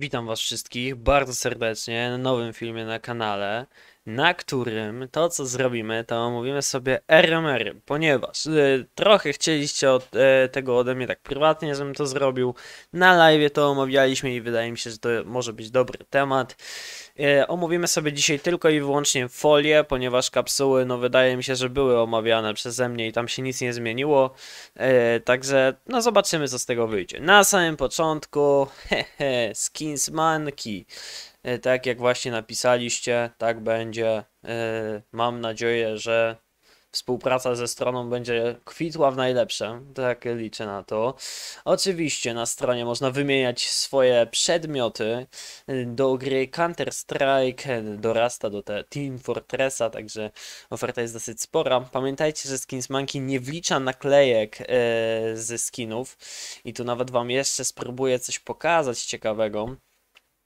Witam Was wszystkich bardzo serdecznie na nowym filmie na kanale, na którym to co zrobimy to omówimy sobie RMR, ponieważ y, trochę chcieliście od, y, tego ode mnie tak prywatnie, żebym to zrobił. Na live to omawialiśmy i wydaje mi się, że to może być dobry temat. E, omówimy sobie dzisiaj tylko i wyłącznie folię, ponieważ kapsuły, no wydaje mi się, że były omawiane przeze mnie i tam się nic nie zmieniło. E, także, no zobaczymy, co z tego wyjdzie. Na samym początku, hehe, skinsmanki. E, tak jak właśnie napisaliście, tak będzie. Mam nadzieję, że współpraca ze stroną będzie kwitła w najlepsze, tak liczę na to. Oczywiście na stronie można wymieniać swoje przedmioty do gry Counter-Strike, dorasta do te Team Fortressa, także oferta jest dosyć spora. Pamiętajcie, że Skinsmanki nie wlicza naklejek yy, ze skinów i tu nawet wam jeszcze spróbuję coś pokazać ciekawego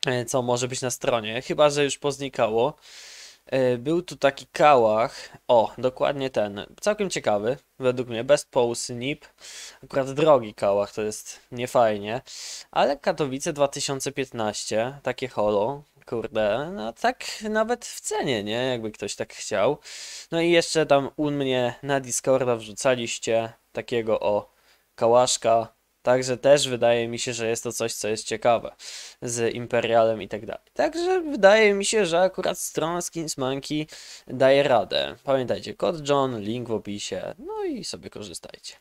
e, co może być na stronie, chyba że już poznikało. E, był tu taki kałach, o, dokładnie ten, całkiem ciekawy, według mnie, Best Pose NIP, akurat drogi kałach, to jest niefajnie, ale Katowice 2015, takie holo, kurde, no tak nawet w cenie, nie, jakby ktoś tak chciał. No i jeszcze tam u mnie na Discorda wrzucaliście takiego o kałaszka, Także też wydaje mi się, że jest to coś, co jest ciekawe z Imperialem i tak dalej. Także wydaje mi się, że akurat strona Skins Monkey daje radę. Pamiętajcie, kod John, link w opisie, no i sobie korzystajcie.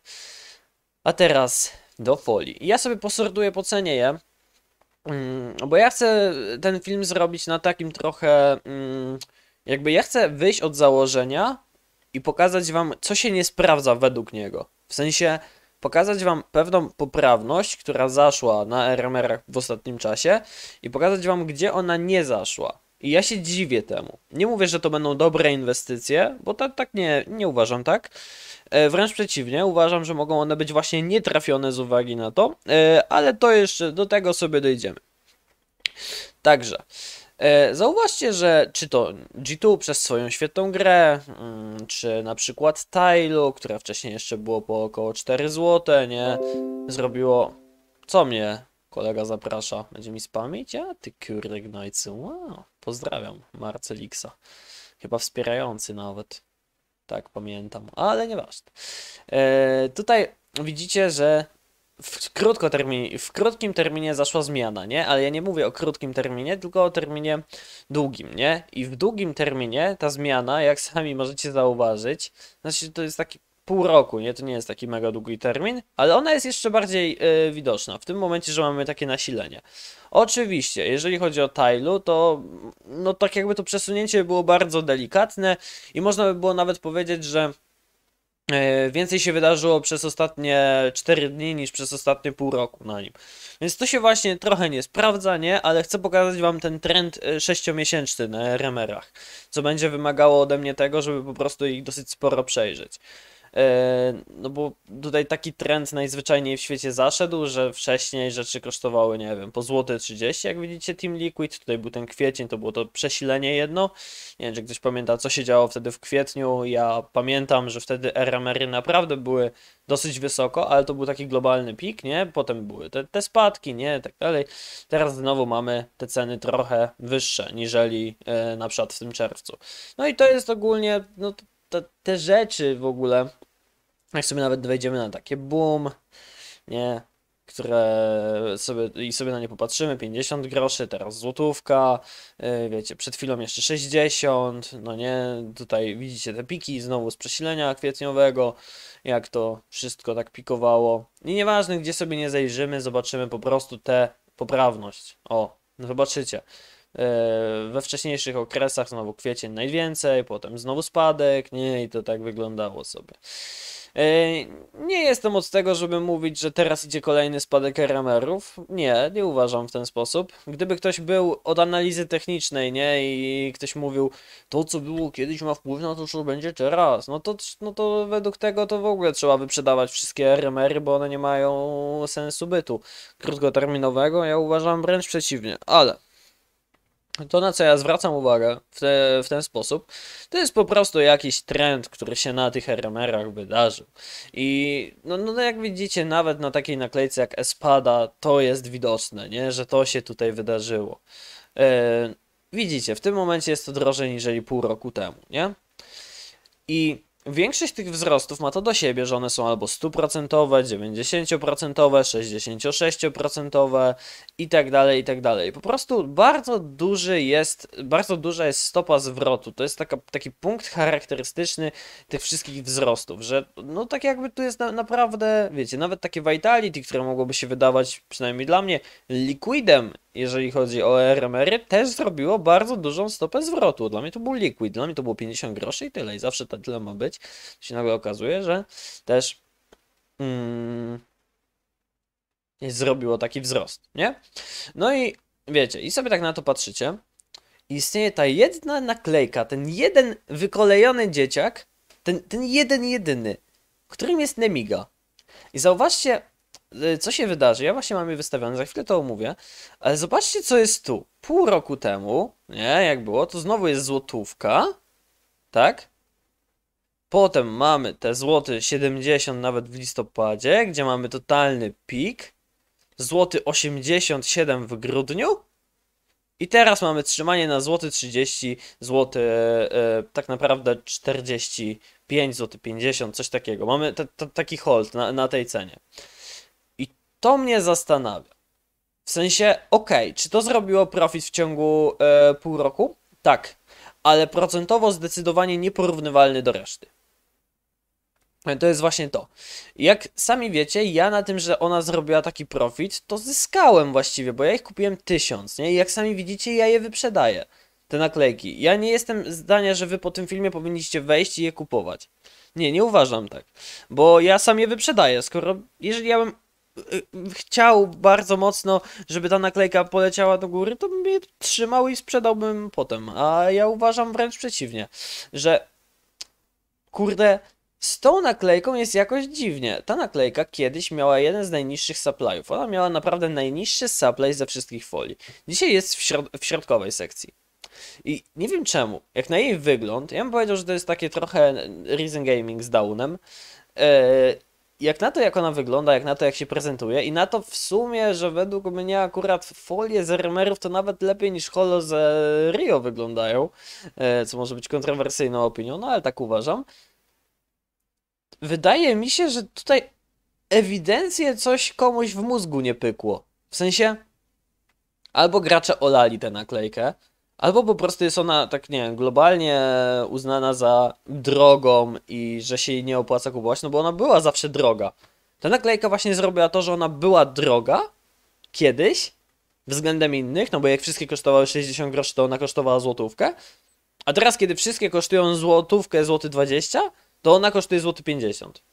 A teraz do folii. Ja sobie posorduję, po cenie je, mm, bo ja chcę ten film zrobić na takim trochę... Mm, jakby ja chcę wyjść od założenia i pokazać wam, co się nie sprawdza według niego. W sensie pokazać Wam pewną poprawność, która zaszła na RMR-ach w ostatnim czasie i pokazać Wam, gdzie ona nie zaszła. I ja się dziwię temu. Nie mówię, że to będą dobre inwestycje, bo tak, tak nie, nie uważam tak. E, wręcz przeciwnie, uważam, że mogą one być właśnie nietrafione z uwagi na to, e, ale to jeszcze do tego sobie dojdziemy. Także. E, zauważcie, że czy to G2 przez swoją świetną grę, mm, czy na przykład Tailu, które wcześniej jeszcze było po około 4 zł, nie? Zrobiło... Co mnie kolega zaprasza? Będzie mi spamić? A ty kurde gnojcy, wow. Pozdrawiam Marceliksa. Chyba wspierający nawet. Tak pamiętam, ale nieważne. Yy, tutaj widzicie, że w, krótkotermin, w krótkim terminie zaszła zmiana, nie? Ale ja nie mówię o krótkim terminie, tylko o terminie długim, nie? I w długim terminie ta zmiana, jak sami możecie zauważyć, znaczy to jest taki pół roku, nie? To nie jest taki mega długi termin, ale ona jest jeszcze bardziej yy, widoczna w tym momencie, że mamy takie nasilenie. Oczywiście, jeżeli chodzi o Tailu, to no tak jakby to przesunięcie było bardzo delikatne i można by było nawet powiedzieć, że E, więcej się wydarzyło przez ostatnie 4 dni niż przez ostatnie pół roku na nim. Więc to się właśnie trochę nie sprawdza, nie? Ale chcę pokazać Wam ten trend 6-miesięczny e, na remerach, co będzie wymagało ode mnie tego, żeby po prostu ich dosyć sporo przejrzeć. E, no bo tutaj taki trend najzwyczajniej w świecie zaszedł, że wcześniej rzeczy kosztowały, nie wiem, po złote 30, jak widzicie Team Liquid, tutaj był ten kwiecień, to było to przesilenie jedno, nie wiem, czy ktoś pamięta, co się działo wtedy w kwietniu, ja pamiętam, że wtedy RMR-y naprawdę były dosyć wysoko, ale to był taki globalny pik, nie, potem były te, te spadki, nie, tak dalej, teraz znowu mamy te ceny trochę wyższe, niżeli e, na przykład w tym czerwcu. No i to jest ogólnie, no to, te rzeczy w ogóle, jak sobie nawet wejdziemy na takie boom, nie, które sobie, i sobie na nie popatrzymy, 50 groszy, teraz złotówka, y, wiecie, przed chwilą jeszcze 60, no nie, tutaj widzicie te piki znowu z przesilenia kwietniowego, jak to wszystko tak pikowało. I nieważne, gdzie sobie nie zajrzymy, zobaczymy po prostu tę poprawność. O, no zobaczycie. E, we wcześniejszych okresach znowu kwiecień najwięcej, potem znowu spadek, nie, i to tak wyglądało sobie. E, nie jestem od tego, żeby mówić, że teraz idzie kolejny spadek RMR-ów. Nie, nie uważam w ten sposób. Gdyby ktoś był od analizy technicznej, nie, i ktoś mówił, to co było kiedyś ma wpływ na to, co będzie teraz, no to, no to według tego to w ogóle trzeba wyprzedawać wszystkie RMR-y, bo one nie mają sensu bytu krótkoterminowego. Ja uważam wręcz przeciwnie, ale to na co ja zwracam uwagę w, te, w, ten sposób, to jest po prostu jakiś trend, który się na tych RMR-ach wydarzył. I no, no, no jak widzicie, nawet na takiej naklejce jak Espada to jest widoczne, nie? że to się tutaj wydarzyło. E, widzicie, w tym momencie jest to drożej niżeli pół roku temu, nie? I Większość tych wzrostów ma to do siebie, że one są albo 100%, 90%, 66% i tak dalej, i tak dalej. Po prostu bardzo duży jest, bardzo duża jest stopa zwrotu. To jest taka, taki punkt charakterystyczny tych wszystkich wzrostów, że no tak jakby tu jest na, naprawdę, wiecie, nawet takie vitality, które mogłoby się wydawać, przynajmniej dla mnie, liquidem, jeżeli chodzi o RMR, też zrobiło bardzo dużą stopę zwrotu. Dla mnie to był liquid, dla mnie to było 50 groszy i tyle, i zawsze to tyle ma być patrzeć, to się nagle okazuje, że też mm, zrobiło taki wzrost, nie? No i wiecie, i sobie tak na to patrzycie, istnieje ta jedna naklejka, ten jeden wykolejony dzieciak, ten, ten jeden jedyny, którym jest Nemiga. I zauważcie, y, co się wydarzy. Ja właśnie mam je wystawione, za chwilę to omówię, ale zobaczcie, co jest tu. Pół roku temu, nie, jak było, to znowu jest złotówka, tak? Potem mamy te złoty 70 nawet w listopadzie, gdzie mamy totalny pik. Złoty 87 w grudniu. I teraz mamy trzymanie na złoty 30, złoty e, e, tak naprawdę 45, złoty 50, coś takiego. Mamy t, t, taki hold na, na tej cenie. I to mnie zastanawia. W sensie, ok, czy to zrobiło profit w ciągu e, pół roku? Tak, ale procentowo zdecydowanie nieporównywalny do reszty. To jest właśnie to. Jak sami wiecie, ja na tym, że ona zrobiła taki profit, to zyskałem właściwie, bo ja ich kupiłem tysiąc, nie? I jak sami widzicie, ja je wyprzedaję, te naklejki. Ja nie jestem zdania, że wy po tym filmie powinniście wejść i je kupować. Nie, nie uważam tak, bo ja sam je wyprzedaję, skoro, jeżeli ja bym y, y, chciał bardzo mocno, żeby ta naklejka poleciała do góry, to bym je trzymał i sprzedałbym potem, a ja uważam wręcz przeciwnie, że kurde, z tą naklejką jest jakoś dziwnie. Ta naklejka kiedyś miała jeden z najniższych supplyów. Ona miała naprawdę najniższy supply ze wszystkich folii. Dzisiaj jest w, środ w środkowej sekcji. I nie wiem czemu, jak na jej wygląd, ja bym powiedział, że to jest takie trochę Risen Gaming z Downem. E, jak na to, jak ona wygląda, jak na to, jak się prezentuje i na to w sumie, że według mnie akurat folie z RMR-ów to nawet lepiej niż holo z Rio wyglądają, e, co może być kontrowersyjną opinią, no ale tak uważam wydaje mi się, że tutaj ewidencję coś komuś w mózgu nie pykło. W sensie albo gracze olali tę naklejkę, albo po prostu jest ona tak, nie wiem, globalnie uznana za drogą i że się jej nie opłaca kupować, no bo ona była zawsze droga. Ta naklejka właśnie zrobiła to, że ona była droga kiedyś względem innych, no bo jak wszystkie kosztowały 60 groszy, to ona kosztowała złotówkę. A teraz, kiedy wszystkie kosztują złotówkę, złoty 20, to ona kosztuje złoty 50.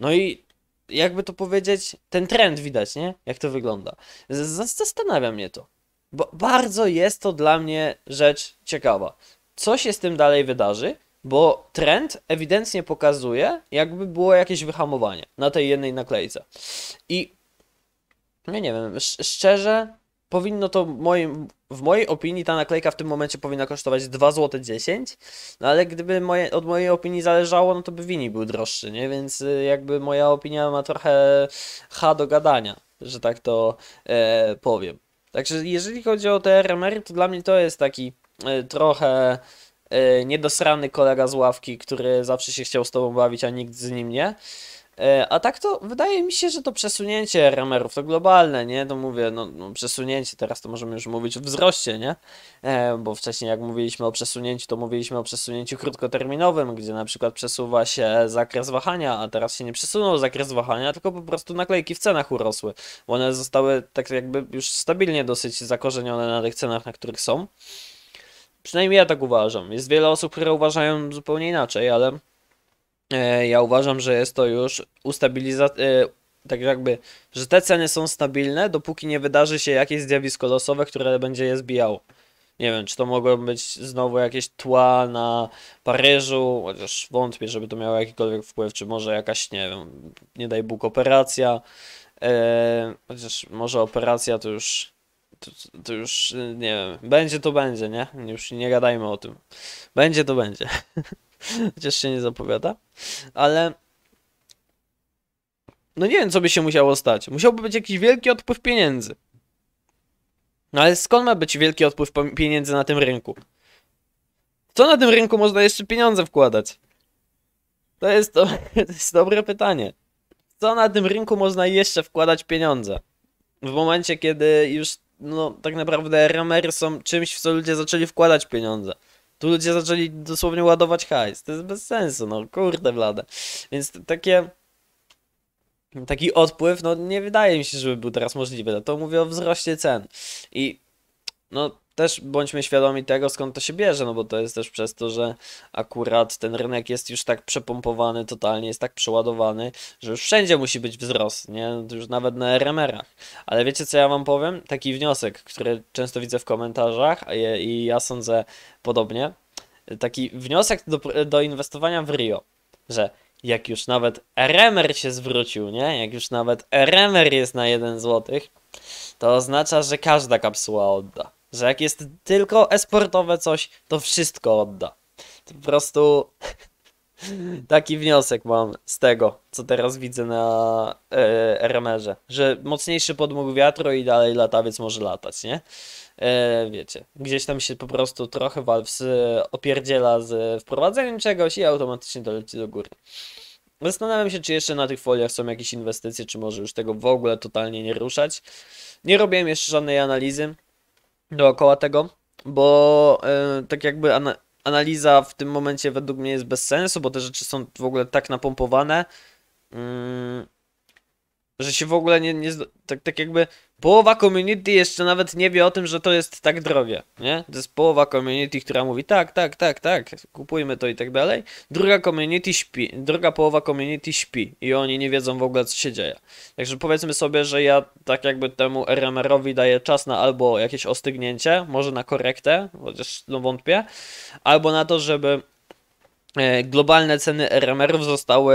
No i jakby to powiedzieć, ten trend widać, nie? Jak to wygląda. Zastanawia mnie to. Bo bardzo jest to dla mnie rzecz ciekawa. Co się z tym dalej wydarzy? Bo trend ewidentnie pokazuje, jakby było jakieś wyhamowanie na tej jednej naklejce. I no nie wiem, szczerze, powinno to moim, w mojej opinii ta naklejka w tym momencie powinna kosztować 2 zł 10, no ale gdyby moje, od mojej opinii zależało, no to by winik był droższy, nie? Więc y, jakby moja opinia ma trochę ha do gadania, że tak to e, powiem. Także jeżeli chodzi o TRMR, to dla mnie to jest taki e, trochę e, niedosrany kolega z ławki, który zawsze się chciał z tobą bawić, a nikt z nim nie. E, a tak to wydaje mi się, że to przesunięcie ramerów to globalne, nie? To mówię, no, no, przesunięcie, teraz to możemy już mówić o wzroście, nie? E, bo wcześniej jak mówiliśmy o przesunięciu, to mówiliśmy o przesunięciu krótkoterminowym, gdzie na przykład przesuwa się zakres wahania, a teraz się nie przesunął zakres wahania, tylko po prostu naklejki w cenach urosły. Bo one zostały tak jakby już stabilnie dosyć zakorzenione na tych cenach, na których są. Przynajmniej ja tak uważam. Jest wiele osób, które uważają zupełnie inaczej, ale E, ja uważam, że jest to już ustabilizacja, e, tak jakby, że te ceny są stabilne, dopóki nie wydarzy się jakieś zjawisko losowe, które będzie je zbijało. Nie wiem, czy to mogą być znowu jakieś tła na Paryżu, chociaż wątpię, żeby to miało jakikolwiek wpływ, czy może jakaś, nie wiem, nie daj Bóg, operacja. Eee, chociaż może operacja to już, to, to, już, e, nie wiem, będzie to będzie, nie? Już nie gadajmy o tym. Będzie to będzie. Chociaż się nie zapowiada. Ale... No nie wiem, co by się musiało stać. Musiałby być jakiś wielki odpływ pieniędzy. No ale skąd ma być wielki odpływ pieniędzy na tym rynku? Co na tym rynku można jeszcze pieniądze wkładać? To jest, to, to jest dobre pytanie. Co na tym rynku można jeszcze wkładać pieniądze? W momencie, kiedy już no, tak naprawdę ramery są czymś, w co ludzie zaczęli wkładać pieniądze. Tu ludzie zaczęli dosłownie ładować hajs. To jest bez sensu, no kurde blade. Więc takie... Taki odpływ, no nie wydaje mi się, żeby był teraz możliwy. No to mówię o wzroście cen. I no też bądźmy świadomi tego, skąd to się bierze, no bo to jest też przez to, że akurat ten rynek jest już tak przepompowany totalnie, jest tak przeładowany, że już wszędzie musi być wzrost, nie? Już nawet na RMR-ach. Ale wiecie, co ja wam powiem? Taki wniosek, który często widzę w komentarzach i ja sądzę podobnie. Taki wniosek do, do inwestowania w Rio, że jak już nawet RMR się zwrócił, nie? Jak już nawet RMR jest na 1 zł, to oznacza, że każda kapsuła odda że jak jest tylko esportowe coś, to wszystko odda. To po prostu taki wniosek mam z tego, co teraz widzę na e, RMR-ze, że mocniejszy podmóg wiatru i dalej latawiec może latać, nie? E, wiecie, gdzieś tam się po prostu trochę Valve e, opierdziela z wprowadzeniem czegoś i automatycznie to leci do góry. Zastanawiam się, czy jeszcze na tych foliach są jakieś inwestycje, czy może już tego w ogóle totalnie nie ruszać. Nie robiłem jeszcze żadnej analizy, dookoła tego, bo yy, tak jakby ana analiza w tym momencie według mnie jest bez sensu, bo te rzeczy są w ogóle tak napompowane. Yy, że się w ogóle nie, nie tak, tak jakby połowa community jeszcze nawet nie wie o tym, że to jest tak drogie, nie? To jest połowa community, która mówi tak, tak, tak, tak, kupujmy to i tak dalej. Druga community śpi, druga połowa community śpi i oni nie wiedzą w ogóle co się dzieje. Także powiedzmy sobie, że ja tak jakby temu RMR-owi daję czas na albo jakieś ostygnięcie, może na korektę, chociaż no wątpię, albo na to, żeby E, globalne ceny RMR-ów zostały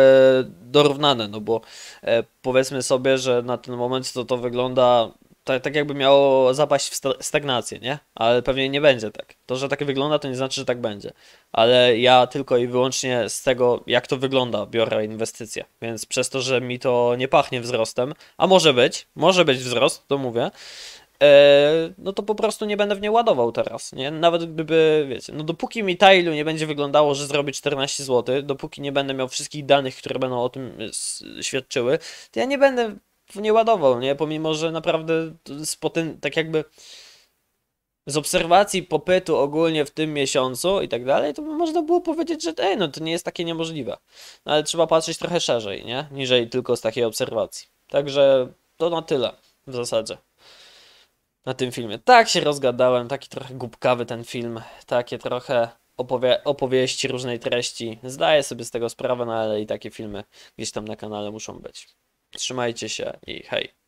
dorównane, no bo e, powiedzmy sobie, że na ten moment to to wygląda tak, tak jakby miało zapaść w stagnację, nie? Ale pewnie nie będzie tak. To, że tak wygląda, to nie znaczy, że tak będzie. Ale ja tylko i wyłącznie z tego, jak to wygląda, biorę inwestycje. Więc przez to, że mi to nie pachnie wzrostem, a może być, może być wzrost, to mówię, E, no to po prostu nie będę w nie ładował teraz, nie? Nawet gdyby, wiecie, no dopóki mi Tailu nie będzie wyglądało, że zrobię 14 zł, dopóki nie będę miał wszystkich danych, które będą o tym e, świadczyły, to ja nie będę w nie ładował, nie? Pomimo, że naprawdę z potem tak jakby z obserwacji popytu ogólnie w tym miesiącu i tak dalej, to by można było powiedzieć, że ej, no to nie jest takie niemożliwe. No, ale trzeba patrzeć trochę szerzej, nie? Niżej tylko z takiej obserwacji. Także to na tyle w zasadzie na tym filmie. Tak się rozgadałem, taki trochę głupkawy ten film, takie trochę opowie opowieści różnej treści. Zdaję sobie z tego sprawę, no ale i takie filmy gdzieś tam na kanale muszą być. Trzymajcie się i hej!